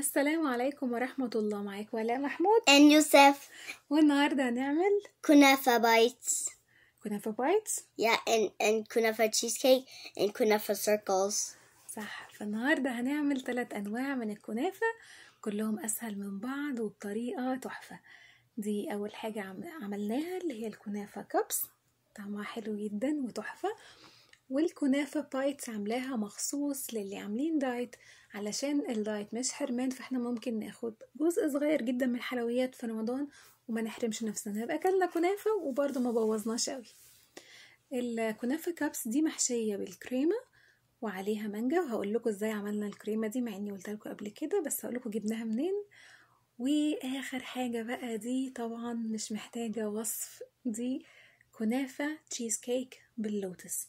السلام عليكم ورحمة الله معاك ولا محمود ان يوسف والنهاردة هنعمل كنافة بايتس كنافة بايتس يا ان ان كنافة تشيز كيك ان كنافة سيركلز صح فالنهاردة هنعمل ثلاث أنواع من الكنافة كلهم أسهل من بعض وبطريقة تحفة دي أول حاجة عملناها اللي هي الكنافة كابس طعمها حلو جدا وتحفة والكنافة بايتس عاملاها مخصوص للي عاملين دايت علشان الدايت مش حرمان فاحنا ممكن ناخد جزء صغير جدا من الحلويات في رمضان وما نحرمش نفسنا نبقى اكلنا كنافة وبرضه ما بوظناش قوي الكنافة كابس دي محشية بالكريمة وعليها مانجا وهقول لكم ازاي عملنا الكريمة دي مع اني قلت لكم قبل كده بس هقول لكم جبناها منين واخر حاجة بقى دي طبعا مش محتاجة وصف دي كنافة تشيز كيك باللوتس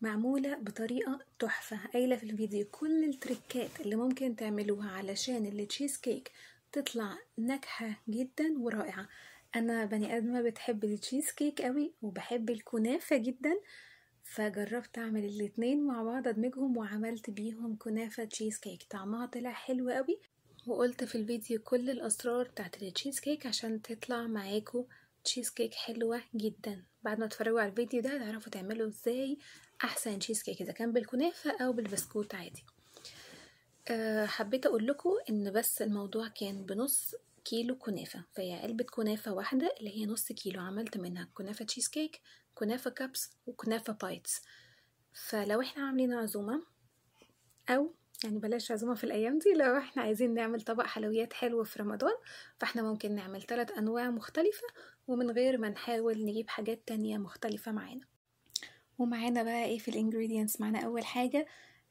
معمولة بطريقة تحفة قايلة في الفيديو كل التريكات اللي ممكن تعملوها علشان التشيز كيك تطلع ناجحة جدا ورائعة أنا بني آدمة بتحب التشيز كيك قوي وبحب الكنافة جدا فجربت أعمل الاتنين مع بعض أدمجهم وعملت بيهم كنافة تشيز كيك طعمها طلع حلو قوي وقلت في الفيديو كل الأسرار بتاعت التشيز كيك عشان تطلع معاكو تشيز كيك حلوة جدا بعد ما تتفرجوا على الفيديو ده هتعرفوا تعملوا ازاي احسن تشيز كيك اذا كان بالكنافه او بالبسكوت عادي آه، حبيت اقول لكم ان بس الموضوع كان بنص كيلو كنافه فهي علبه كنافه واحده اللي هي نص كيلو عملت منها كنافه تشيز كيك كنافه كابس وكنافه بايتس فلو احنا عاملين عزومه او يعني بلاش عزومه في الايام دي لو احنا عايزين نعمل طبق حلويات حلو في رمضان فاحنا ممكن نعمل ثلاث انواع مختلفه ومن غير ما نحاول نجيب حاجات تانية مختلفه معانا ومعانا بقى ايه في الانجريدينتس معانا اول حاجه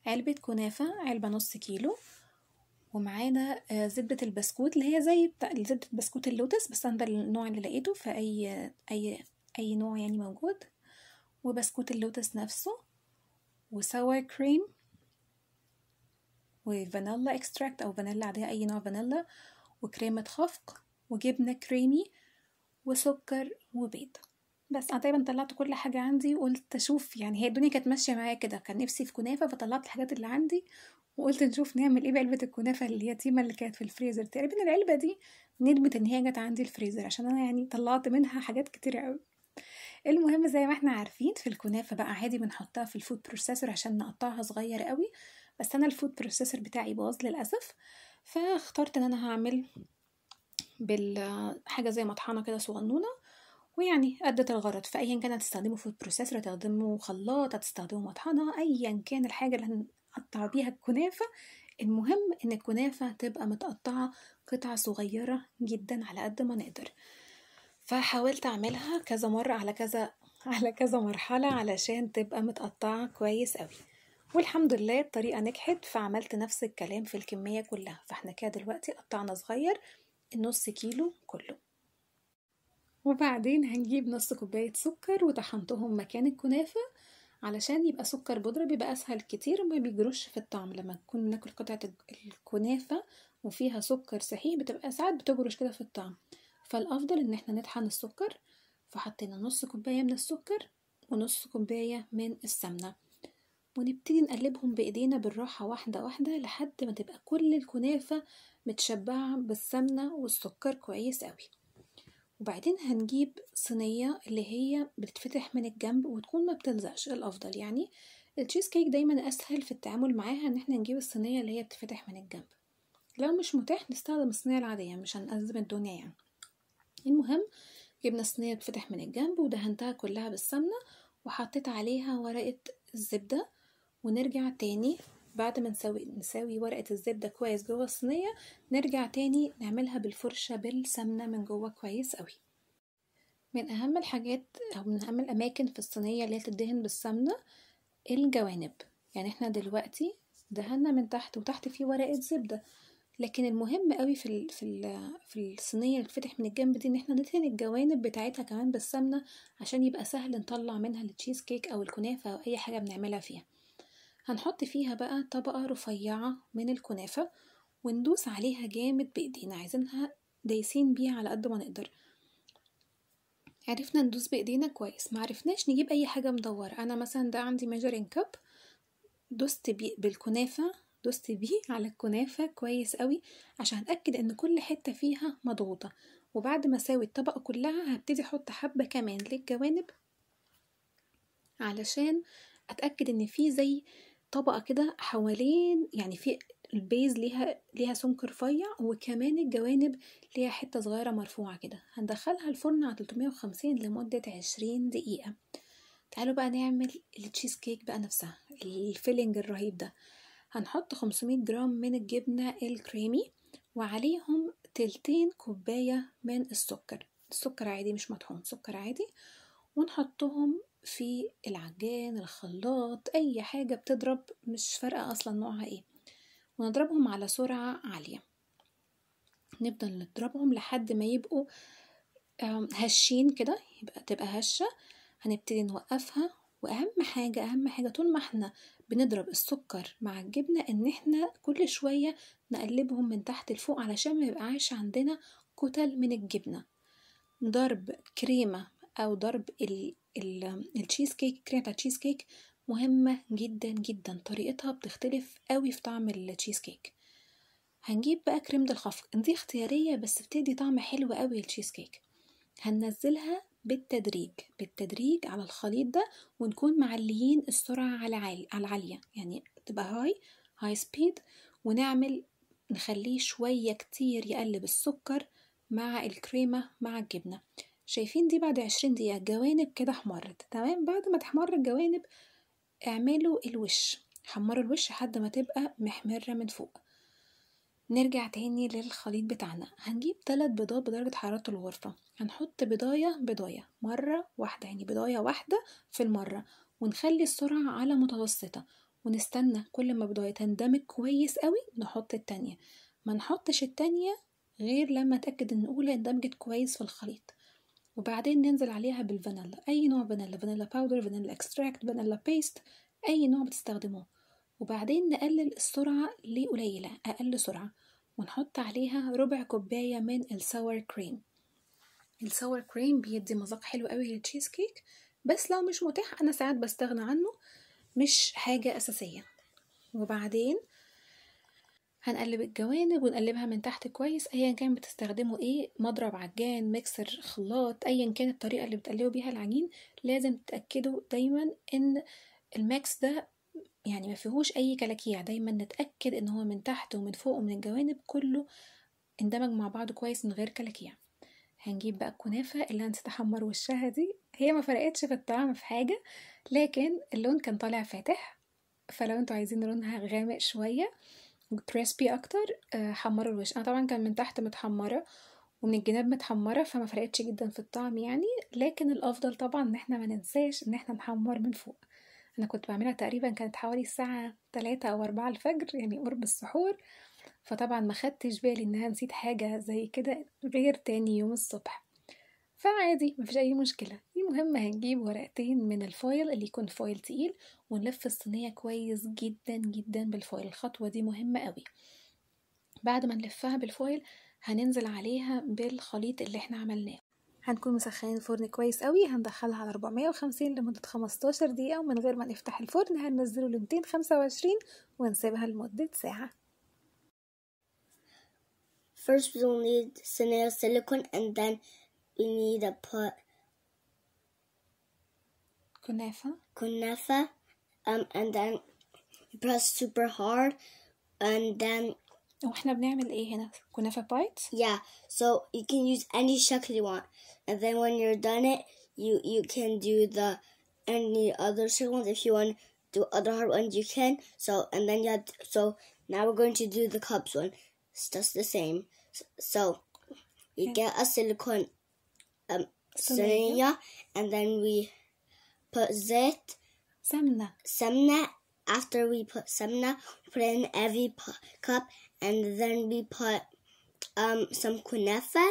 علبه كنافه علبه نص كيلو ومعانا آه، زبدة البسكوت اللي هي زي بتاع زبدة بسكوت اللوتس بس أنا ده النوع اللي لقيته في أي أي نوع يعني موجود وبسكوت اللوتس نفسه وساور كريم وفانيلا اكستراكت أو فانيلا عادية أي نوع فانيلا وكريمة خفق وجبنة كريمي وسكر وبيض بس أنا تقريبًا طلّعت كل حاجة عندي وقُلت أشوف يعني هي الدنيا كانت ماشية معايا كده، كان نِفْسي في كنافة فطلّعت الحاجات اللي عندي، وقُلت نشوف نعمل إيه بعلبة الكنافة اليتيمة اللي كانت في الفريزر، تقريبًا العلبة دي ندمت إن هي جت عندي الفريزر عشان أنا يعني طلّعت منها حاجات كتيرة أوي. المهم زي ما إحنا عارفين في الكنافة بقى عادي بنحطّها في الفود بروسيسور عشان نقطّعها صغير أوي، بس أنا الفود بروسيسور بتاعي باظ للأسف، فاخترت إن أنا هعمل بالحاجه حاجة زي مطحنة كده صغنونة ويعني أدت الغرض فأيا كان هتستخدمه في البروسيسور هتستخدمه خلاط هتستخدمه مطحنة أيا كان الحاجة اللي هنقطع بيها الكنافة المهم إن الكنافة تبقى متقطعة قطع صغيرة جدا على قد ما نقدر فحاولت أعملها كذا مرة على كذا على كذا مرحلة علشان تبقى متقطعة كويس قوي والحمد لله الطريقة نجحت فعملت نفس الكلام في الكمية كلها فاحنا كده دلوقتي قطعنا صغير النص كيلو كله وبعدين هنجيب نص كوباية سكر وطحنتهم مكان الكنافة علشان يبقى سكر بودرة بيبقى أسهل كتير وما بيجرش في الطعم لما نكون ناكل قطعة الكنافة وفيها سكر صحيح بتبقى ساعات بتجرش كده في الطعم فالأفضل إن احنا نطحن السكر فحطينا نص كوباية من السكر ونص كوباية من السمنة ونبتدي نقلبهم بإيدينا بالراحة واحدة واحدة لحد ما تبقى كل الكنافة متشبعة بالسمنة والسكر كويس قوي وبعدين هنجيب صينية اللي هي بتتفتح من الجنب وتكون ما بتلزقش الأفضل يعني التشيز كيك دايما أسهل في التعامل معاها إن احنا نجيب الصينية اللي هي بتتفتح من الجنب لو مش متاح نستخدم الصينية العادية مش هنأزم الدنيا يعني المهم جبنا صينية بتتفتح من الجنب ودهنتها كلها بالسمنة وحطيت عليها ورقة الزبدة ونرجع تاني بعد ما نسوي نساوي ورقة الزبدة كويس جوه الصينية نرجع تاني نعملها بالفرشة بالسمنة من جوه كويس قوي من أهم الحاجات أو من أهم الأماكن في الصينية اللي تدهن بالسمنة الجوانب يعني احنا دلوقتي دهنا من تحت وتحت فيه ورقة زبدة لكن المهم قوي في ال في ال في الصينيه اللي فتح من الجنب دي ان احنا ندهن الجوانب بتاعتها كمان بالسمنه عشان يبقى سهل نطلع منها التشيز كيك او الكنافه او اي حاجه بنعملها فيها هنحط فيها بقى طبقة رفيعة من الكنافة وندوس عليها جامد بإيدينا عايزينها دايسين بيها على قد ما نقدر عرفنا ندوس بإيدينا كويس معرفناش نجيب أي حاجة مدورة أنا مثلا ده عندي ميجرين كاب دوست بيه بالكنافة دوست بيه على الكنافة كويس قوي عشان أتأكد إن كل حتة فيها مضغوطة وبعد ما اساوي الطبقة كلها هبتدي أحط حبة كمان للجوانب علشان أتأكد إن في زي طبقة كده حوالين يعني في البيز ليها ليها سمك رفيع وكمان الجوانب ليها حتة صغيرة مرفوعة كده هندخلها الفرن على 350 لمدة 20 دقيقة تعالوا بقى نعمل التشيز كيك بقى نفسها الفيلنج الرهيب ده هنحط 500 جرام من الجبنة الكريمي وعليهم تلتين كوباية من السكر السكر عادي مش مطحون سكر عادي ونحطهم في العجان الخلاط اي حاجة بتضرب مش فارقة اصلا نوعها ايه ونضربهم على سرعة عالية نفضل نضربهم لحد ما يبقوا هشين كده يبقى تبقى هشة هنبتدي نوقفها واهم حاجة اهم حاجة طول ما احنا بنضرب السكر مع الجبنة ان احنا كل شوية نقلبهم من تحت لفوق علشان ما يبقاش عندنا كتل من الجبنة ضرب كريمة أو ضرب التشيز كيك الكريمة بتاع التشيز كيك مهمة جدا جدا طريقتها بتختلف قوي في طعم التشيز كيك هنجيب بقى كريمة الخفق دي اختيارية بس بتدي طعم حلو قوي للتشيز كيك هننزلها بالتدريج بالتدريج على الخليط ده ونكون معليين السرعة على عاليه على العالية يعني تبقى هاي هاي سبيد ونعمل نخليه شوية كتير يقلب السكر مع الكريمة مع الجبنة شايفين دي بعد عشرين دقيقة جوانب كده احمرت تمام بعد ما تحمر الجوانب اعملوا الوش حمروا الوش لحد ما تبقى محمرة من فوق نرجع تاني للخليط بتاعنا هنجيب تلات بيضات بدرجة حرارة الغرفة هنحط بضاية بضاية مرة واحدة يعني بضاية واحدة في المرة ونخلي السرعة على متوسطة ونستنى كل ما بضاية تندمج كويس قوي نحط التانية ما نحطش التانية غير لما تأكد ان الاولى اندمجت كويس في الخليط وبعدين ننزل عليها بالفانيلا أي نوع فانيلا فانيلا باودر فانيلا اكستراكت فانيلا بيست أي نوع بتستخدموه وبعدين نقلل السرعة لقليلة أقل سرعة ونحط عليها ربع كوباية من الساور كريم الساور كريم بيدي مذاق حلو قوي للتشيز كيك بس لو مش متاح أنا ساعات بستغنى عنه مش حاجة أساسية وبعدين هنقلب الجوانب ونقلبها من تحت كويس ايا كان بتستخدموا ايه مضرب عجان ميكسر خلاط ايا كان الطريقه اللي بتقلبوا بيها العجين لازم تتاكدوا دايما ان الماكس ده يعني ما فيهوش اي كلاكيع دايما نتاكد ان هو من تحت ومن فوق ومن الجوانب كله اندمج مع بعضه كويس من غير كلاكيع هنجيب بقى الكنافه اللي هنستحمر وشها دي هي ما فرقتش في الطعم في حاجه لكن اللون كان طالع فاتح فلو انتوا عايزين لونها غامق شويه كريسبي اكتر آه، حمروا الوش انا طبعا كان من تحت متحمره ومن الجناب متحمره فما فرقتش جدا في الطعم يعني لكن الافضل طبعا ان احنا ما ننساش ان احنا نحمر من فوق انا كنت بعملها تقريبا كانت حوالي الساعه 3 او 4 الفجر يعني قرب السحور فطبعا ما خدتش بالي انها نسيت حاجه زي كده غير تاني يوم الصبح فعادي مفيش اي مشكله المهم هنجيب ورقتين من الفويل اللي يكون فويل تقيل ونلف الصينية كويس جدا جدا بالفويل الخطوة دي مهمة قوي بعد ما نلفها بالفويل هننزل عليها بالخليط اللي احنا عملناه هنكون مسخنين الفرن كويس قوي هندخلها على 450 لمدة 15 دقيقة ومن غير ما نفتح الفرن هننزله ل 225 ونسيبها لمدة ساعة First we'll need silicone and then we need to put Kunefa. Kunefa. Um, and then press super hard and then واحنا oh, بنعمل ايه هنا كنافة bites yeah so you can use any shape you want and then when you're done it you you can do the any other ones if you want do other hard ones you can so and then you have so now we're going to do the cups one it's just the same so you get a silicone um so and then we put zit, semna, semna. After we put semna, we put it in every cup, and then we put um, some kunefa.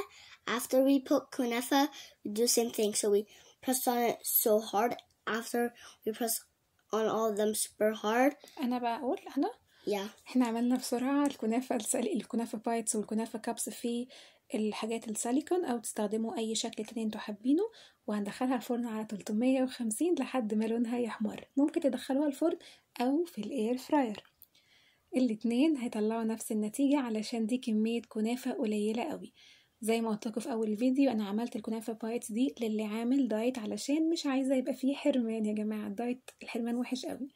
After we put kunefa, we do same thing. So we press on it so hard. After we press on all of them super hard. أنا بقول أنا yeah. احنا عملنا بسرعة الكنافة السل... الكنافة بايتس والكنافة كابس في الحاجات السيليكون أو تستخدموا أي شكل تاني انتوا حابينه وهندخلها الفرن على 350 لحد ما لونها يحمر ممكن تدخلوها الفرن أو في الإير فراير الاتنين هيطلعوا نفس النتيجة علشان دي كمية كنافة قليلة قوي زي ما قلتلكوا في أول فيديو أنا عملت الكنافة بايتس دي للي عامل دايت علشان مش عايزة يبقى فيه حرمان يا جماعة الدايت الحرمان وحش قوي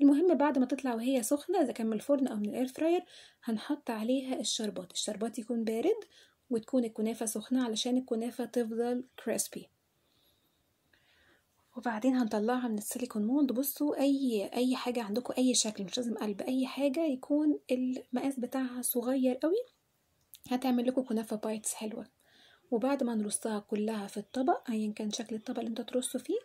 المهم بعد ما تطلع وهي سخنة إذا كان من الفرن أو من الإير فراير هنحط عليها الشربات الشربات يكون بارد وتكون الكنافة سخنة علشان الكنافة تفضل كريسبي وبعدين هنطلعها من السيليكون مولد بصوا اي اي حاجه عندكم اي شكل مش لازم قلب اي حاجه يكون المقاس بتاعها صغير قوي هتعمل لكم كنافه بايتس حلوه وبعد ما نرصها كلها في الطبق ايا كان شكل الطبق اللي انتوا ترصوا فيه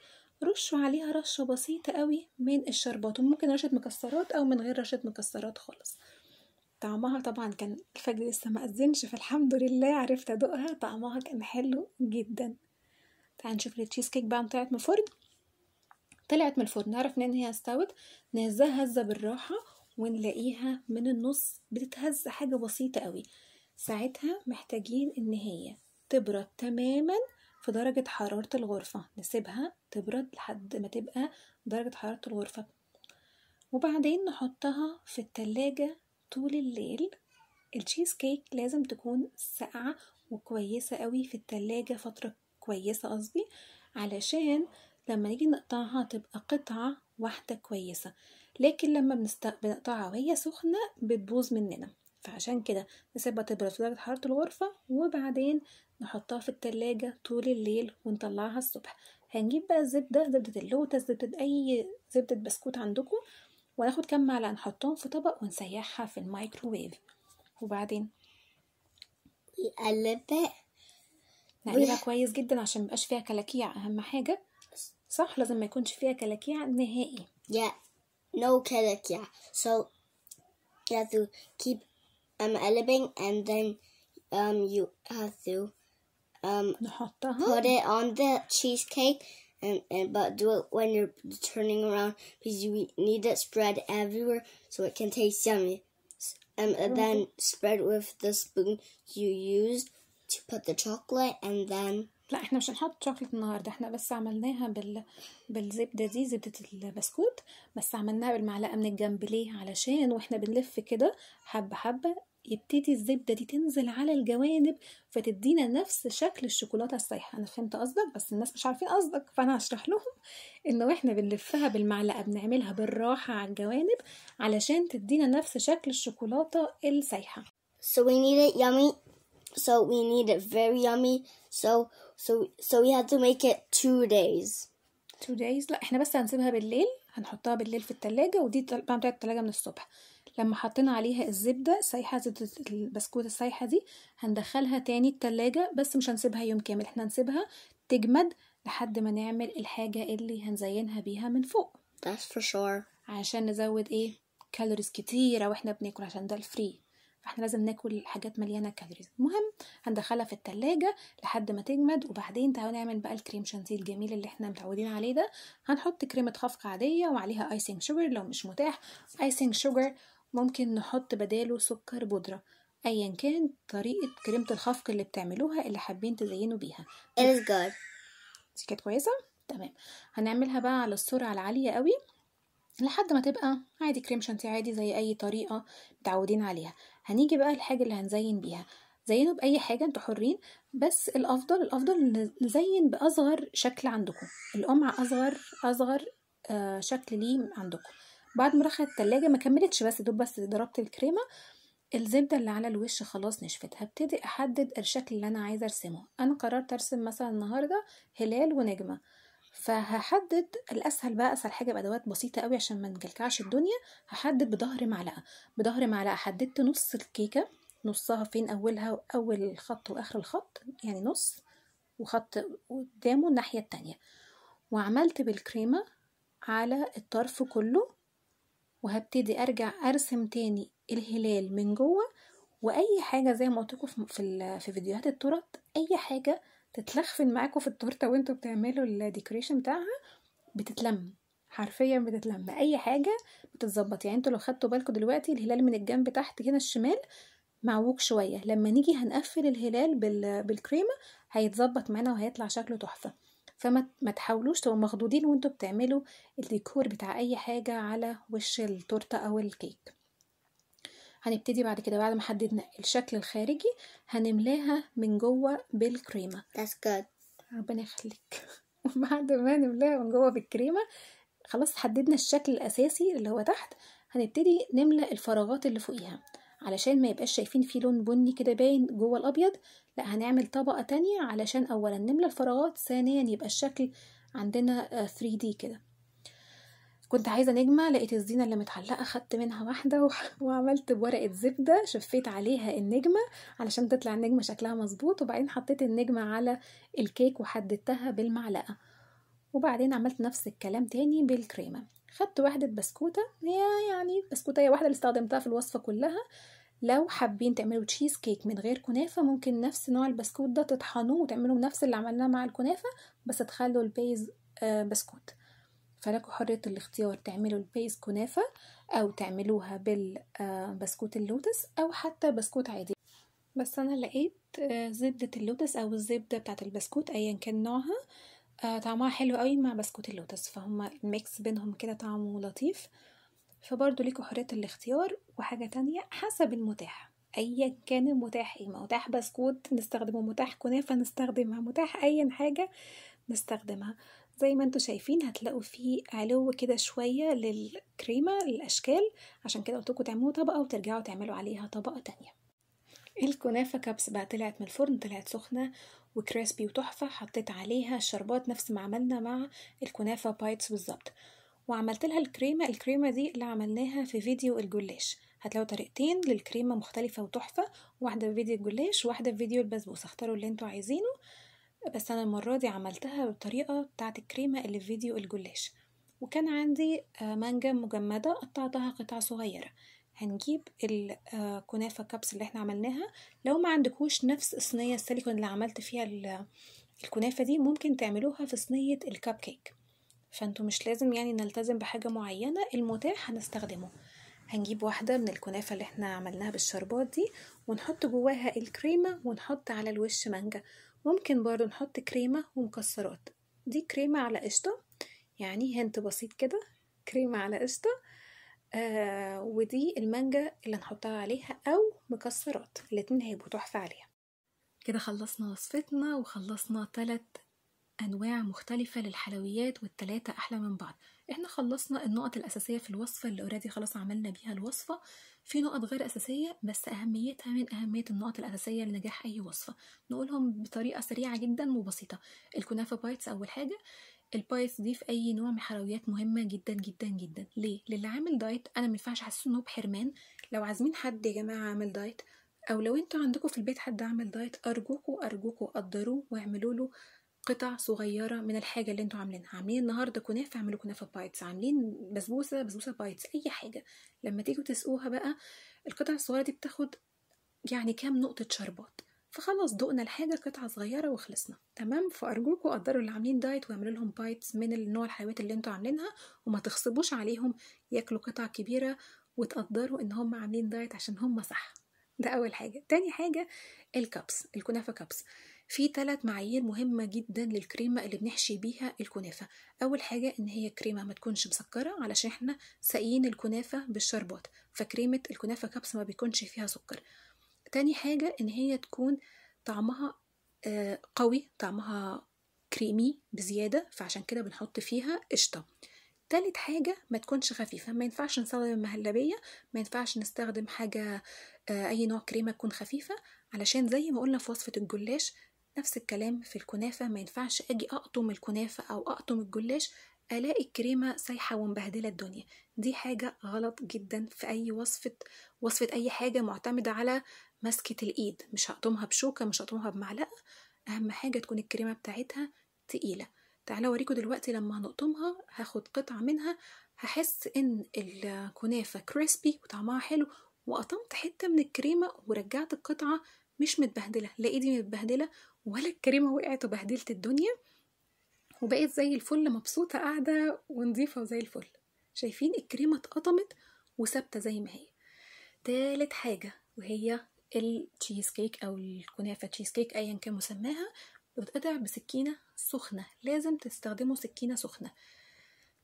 رشوا عليها رشه بسيطه قوي من الشربات وممكن رشه مكسرات او من غير رشه مكسرات خالص طعمها طبعا كان الفجر لسه ما اذنش فالحمد لله عرفت ادوقها طعمها كان حلو جدا تعالوا نشوف التشيز كيك بقى طلعت من طلعت من الفرن نعرف ان هي استوت نهزها هزه بالراحه ونلاقيها من النص بتتهز حاجه بسيطه قوي ساعتها محتاجين ان هي تبرد تماما في درجة حرارة الغرفة نسيبها تبرد لحد ما تبقى درجة حرارة الغرفة وبعدين نحطها في التلاجة طول الليل التشيز كيك لازم تكون ساقعة وكويسة قوي في التلاجة فترة كويسة قصدي علشان لما نيجي نقطعها تبقى قطعة واحدة كويسة لكن لما بنست... بنقطعها وهي سخنة بتبوظ مننا فعشان كده نسيبها تبرد في درجة حرارة الغرفة وبعدين نحطها في التلاجة طول الليل ونطلعها الصبح هنجيب بقى الزبدة زبدة اللوتس زبدة أي زبدة بسكوت عندكم وناخد كم معلقة نحطهم في طبق ونسيحها في الميكروويف وبعدين نقلبها نقلبها كويس جدا عشان مبقاش فيها كلاكيع أهم حاجة صح لازم ما يكونش فيها كلاكيع نهائي yeah no كلاكيع so you have to keep um قلبing and then um you have to um نحطها. put it on the cheesecake and, and but do it when you're turning around because you need it spread everywhere so it can taste yummy um, and then mm-hmm. spread with the spoon you used to put the chocolate and then لا احنا مش هنحط شوكليت النهارده احنا بس عملناها بال... بالزبده دي زبده البسكوت بس عملناها بالمعلقه من الجنب ليه علشان واحنا بنلف كده حبه حبه يبتدي الزبده دي تنزل على الجوانب فتدينا نفس شكل الشوكولاته السايحه انا فهمت قصدك بس الناس مش عارفين قصدك فانا هشرح لهم ان واحنا بنلفها بالمعلقه بنعملها بالراحه على الجوانب علشان تدينا نفس شكل الشوكولاته السايحه So we need it yummy. So we need it very yummy. So so so we had to make it two days two days لا احنا بس هنسيبها بالليل هنحطها بالليل في التلاجة ودي بقى بتاعت التلاجة من الصبح لما حطينا عليها الزبدة سايحة زبدة البسكوت السايحة دي هندخلها تاني التلاجة بس مش هنسيبها يوم كامل احنا هنسيبها تجمد لحد ما نعمل الحاجة اللي هنزينها بيها من فوق That's for sure عشان نزود ايه كالوريز كتيرة واحنا بناكل عشان ده الفري فاحنا لازم ناكل حاجات مليانه كالوريز المهم هندخلها في التلاجة لحد ما تجمد وبعدين تعالوا نعمل بقى الكريم شانتيه الجميل اللي احنا متعودين عليه ده هنحط كريمه خفق عاديه وعليها ايسنج شوجر لو مش متاح ايسنج شوجر ممكن نحط بداله سكر بودره ايا كان طريقه كريمه الخفق اللي بتعملوها اللي حابين تزينوا بيها كانت كويسه تمام هنعملها بقى على السرعه العاليه قوي لحد ما تبقى عادي كريم شانتي عادي زي اي طريقه متعودين عليها هنيجي بقى الحاجه اللي هنزين بيها زينوا باي حاجه انتوا حرين بس الافضل الافضل نزين باصغر شكل عندكم القمع اصغر اصغر آه شكل ليه عندكم بعد ما راحت التلاجة ما كملتش بس دوب بس ضربت الكريمة الزبدة اللي على الوش خلاص نشفت هبتدي أحدد الشكل اللي أنا عايزة أرسمه أنا قررت أرسم مثلا النهاردة هلال ونجمة فهحدد الاسهل بقى اسهل حاجه بادوات بسيطه قوي عشان ما نجلكعش الدنيا هحدد بظهر معلقه بظهر معلقه حددت نص الكيكه نصها فين اولها اول الخط واخر الخط يعني نص وخط قدامه الناحيه التانية وعملت بالكريمه على الطرف كله وهبتدي ارجع ارسم تاني الهلال من جوه واي حاجه زي ما قلت في في فيديوهات الترط اي حاجه تتلخفن معاكم في التورته وانتوا بتعملوا الديكوريشن بتاعها بتتلم حرفيا بتتلم اي حاجه بتتظبط يعني انتوا لو خدتوا بالكم دلوقتي الهلال من الجنب تحت هنا الشمال معوج شويه لما نيجي هنقفل الهلال بالكريمه هيتظبط معانا وهيطلع شكله تحفه فما ما تحاولوش تبقوا مخضوضين وانتوا بتعملوا الديكور بتاع اي حاجه على وش التورته او الكيك هنبتدي بعد كده بعد ما حددنا الشكل الخارجي هنملاها من جوه بالكريمه That's good ربنا يخليك وبعد ما نملاها من جوه بالكريمه خلاص حددنا الشكل الاساسي اللي هو تحت هنبتدي نملى الفراغات اللي فوقيها علشان ما يبقاش شايفين فيه لون بني كده باين جوه الابيض لا هنعمل طبقه تانية علشان اولا نملى الفراغات ثانيا يبقى الشكل عندنا 3D آه، كده كنت عايزه نجمه لقيت الزينه اللي متعلقه خدت منها واحده وعملت بورقه زبده شفيت عليها النجمه علشان تطلع النجمه شكلها مظبوط وبعدين حطيت النجمه على الكيك وحددتها بالمعلقه وبعدين عملت نفس الكلام تاني بالكريمه خدت واحده بسكوته هي يعني بسكوتة هي واحده اللي استخدمتها في الوصفه كلها لو حابين تعملوا تشيز كيك من غير كنافة ممكن نفس نوع البسكوت ده تطحنوه وتعملوا نفس اللي عملناه مع الكنافة بس تخلوا البيز آه، بسكوت فلكوا حرية الاختيار تعملوا البيس كنافة أو تعملوها بالبسكوت آه، اللوتس أو حتى بسكوت عادي بس أنا لقيت آه، زبدة اللوتس أو الزبدة بتاعت البسكوت أيا كان نوعها آه، طعمها حلو قوي مع بسكوت اللوتس فهما الميكس بينهم كده طعمه لطيف فبرضه ليكوا حرية الاختيار وحاجة تانية حسب المتاح ايا كان المتاح ايه متاح بسكوت نستخدمه متاح كنافة نستخدمها متاح ايا حاجة نستخدمها زي ما انتوا شايفين هتلاقوا فيه علو كده شوية للكريمة للأشكال عشان كده قلتلكوا تعملوا طبقة وترجعوا تعملوا عليها طبقة تانية الكنافة كابس بقى طلعت من الفرن طلعت سخنة وكريسبي وتحفة حطيت عليها الشربات نفس ما عملنا مع الكنافة بايتس بالظبط وعملت لها الكريمة الكريمة دي اللي عملناها في فيديو الجلاش هتلاقوا طريقتين للكريمة مختلفة وتحفة واحدة في فيديو الجلاش واحدة في فيديو البسبوسة اختاروا اللي انتوا عايزينه بس أنا المرة دي عملتها بالطريقة بتاعة الكريمة اللي في فيديو الجلاش وكان عندي آه، مانجا مجمدة قطعتها قطع صغيرة هنجيب الكنافة آه، كابس اللي احنا عملناها لو ما عندكوش نفس صينية السيليكون اللي عملت فيها الكنافة دي ممكن تعملوها في صينية الكب كيك فانتوا مش لازم يعني نلتزم بحاجة معينة المتاح هنستخدمه هنجيب واحدة من الكنافة اللي احنا عملناها بالشربات دي ونحط جواها الكريمة ونحط على الوش مانجا ممكن برضو نحط كريمة ومكسرات دي كريمة على قشطة يعني هنت بسيط كده كريمة على قشطة آه ودي المانجا اللي نحطها عليها أو مكسرات الاتنين هيبقوا تحفة عليها كده خلصنا وصفتنا وخلصنا ثلاث أنواع مختلفة للحلويات والتلاتة أحلى من بعض احنا خلصنا النقط الأساسية في الوصفة اللي اوريدي خلاص عملنا بيها الوصفة في نقط غير أساسية بس أهميتها من أهمية النقط الأساسية لنجاح أي وصفة نقولهم بطريقة سريعة جدا وبسيطة الكنافة بايتس أول حاجة البايتس دي في أي نوع من الحلويات مهمة جدا جدا جدا ليه؟ للي عامل دايت أنا مينفعش أحسسه إنه بحرمان لو عازمين حد يا جماعة عامل دايت او لو انتوا عندكم في البيت حد عامل دايت ارجوكوا ارجوكوا قدروه واعملوا له قطع صغيره من الحاجه اللي انتوا عاملينها عاملين النهارده كنافه اعملوا كنافه بايتس عاملين بسبوسه بسبوسه بايتس اي حاجه لما تيجوا تسقوها بقى القطع الصغيره دي بتاخد يعني كام نقطه شربات فخلاص دقنا الحاجه قطعه صغيره وخلصنا تمام فارجوكوا قدروا اللي عاملين دايت واعملوا لهم بايتس من النوع الحلويات اللي انتوا عاملينها وما تغصبوش عليهم ياكلوا قطع كبيره وتقدروا ان هم عاملين دايت عشان هم صح ده اول حاجه تاني حاجه الكبس الكنافه كبس في ثلاث معايير مهمة جدا للكريمة اللي بنحشي بيها الكنافة أول حاجة إن هي كريمة ما تكونش مسكرة علشان إحنا ساقيين الكنافة بالشربات فكريمة الكنافة كبسة ما بيكونش فيها سكر تاني حاجة إن هي تكون طعمها آه، قوي طعمها كريمي بزيادة فعشان كده بنحط فيها قشطة تالت حاجة ما تكونش خفيفة ما ينفعش نستخدم مهلبية ما ينفعش نستخدم حاجة آه، أي نوع كريمة تكون خفيفة علشان زي ما قلنا في وصفة الجلاش نفس الكلام في الكنافة ما ينفعش أجي أقطم الكنافة أو أقطم الجلاش ألاقي الكريمة سايحة ومبهدلة الدنيا دي حاجة غلط جدا في أي وصفة وصفة أي حاجة معتمدة على مسكة الإيد مش هقطمها بشوكة مش هقطمها بمعلقة أهم حاجة تكون الكريمة بتاعتها تقيلة تعالى أوريكم دلوقتي لما هنقطمها هاخد قطعة منها هحس إن الكنافة كريسبي وطعمها حلو وقطمت حتة من الكريمة ورجعت القطعة مش متبهدلة لا ايدي متبهدلة ولا الكريمة وقعت وبهدلت الدنيا وبقيت زي الفل مبسوطة قاعدة ونظيفة وزي الفل شايفين الكريمة اتقطمت وثابتة زي ما هي تالت حاجة وهي التشيز كيك او الكنافة تشيز كيك ايا كان مسماها بتقطع بسكينة سخنة لازم تستخدموا سكينة سخنة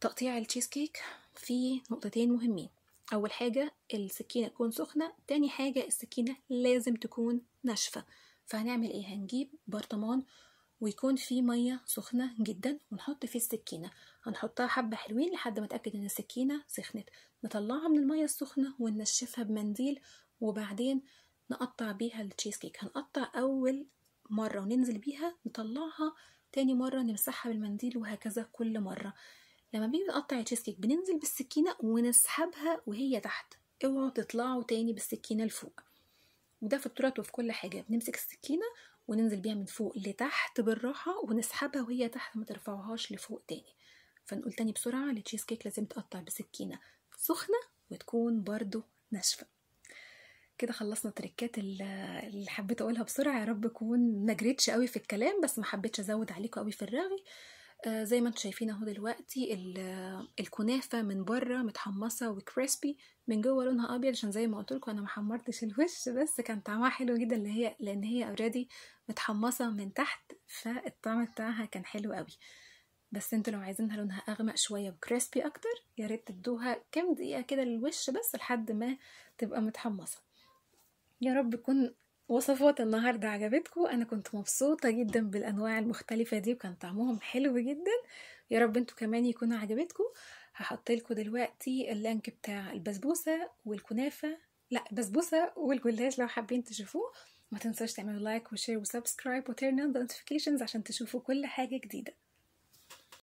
تقطيع التشيز كيك في نقطتين مهمين اول حاجة السكينة تكون سخنة تاني حاجة السكينة لازم تكون ناشفة فهنعمل ايه هنجيب برطمان ويكون فيه ميه سخنه جدا ونحط فيه السكينه هنحطها حبه حلوين لحد ما اتاكد ان السكينه سخنت نطلعها من الميه السخنه وننشفها بمنديل وبعدين نقطع بيها التشيز كيك هنقطع اول مره وننزل بيها نطلعها تاني مره نمسحها بالمنديل وهكذا كل مره لما بنيجي نقطع التشيز كيك بننزل بالسكينه ونسحبها وهي تحت اوعوا تطلعوا تاني بالسكينه لفوق وده في الترات وفي كل حاجه بنمسك السكينه وننزل بيها من فوق لتحت بالراحه ونسحبها وهي تحت ما ترفعوهاش لفوق تاني فنقول تاني بسرعه التشيز كيك لازم تقطع بسكينه سخنه وتكون برضو ناشفه كده خلصنا تريكات اللي حبيت اقولها بسرعه يا رب اكون ما قوي في الكلام بس ما حبيتش ازود عليكم قوي في الرغي آه، زي ما انتم شايفين اهو دلوقتي الكنافه من بره متحمصه وكريسبي من جوه لونها ابيض عشان زي ما قلت لكم انا ما حمرتش الوش بس كان طعمها حلو جدا اللي هي لان هي اوريدي متحمصه من تحت فالطعم بتاعها كان حلو قوي بس انتوا لو عايزينها لونها اغمق شويه وكريسبي اكتر يا ريت تدوها كام دقيقه كده للوش بس لحد ما تبقى متحمصه يا رب تكون وصفات النهاردة عجبتكم أنا كنت مبسوطة جدا بالأنواع المختلفة دي وكان طعمهم حلو جدا يا رب انتوا كمان يكونوا عجبتكم هحط لكم دلوقتي اللينك بتاع البسبوسة والكنافة لا بسبوسة والجلاش لو حابين تشوفوه ما تنساش تعملوا لايك وشير وسبسكرايب وتيرن اون نوتيفيكيشنز عشان تشوفوا كل حاجة جديدة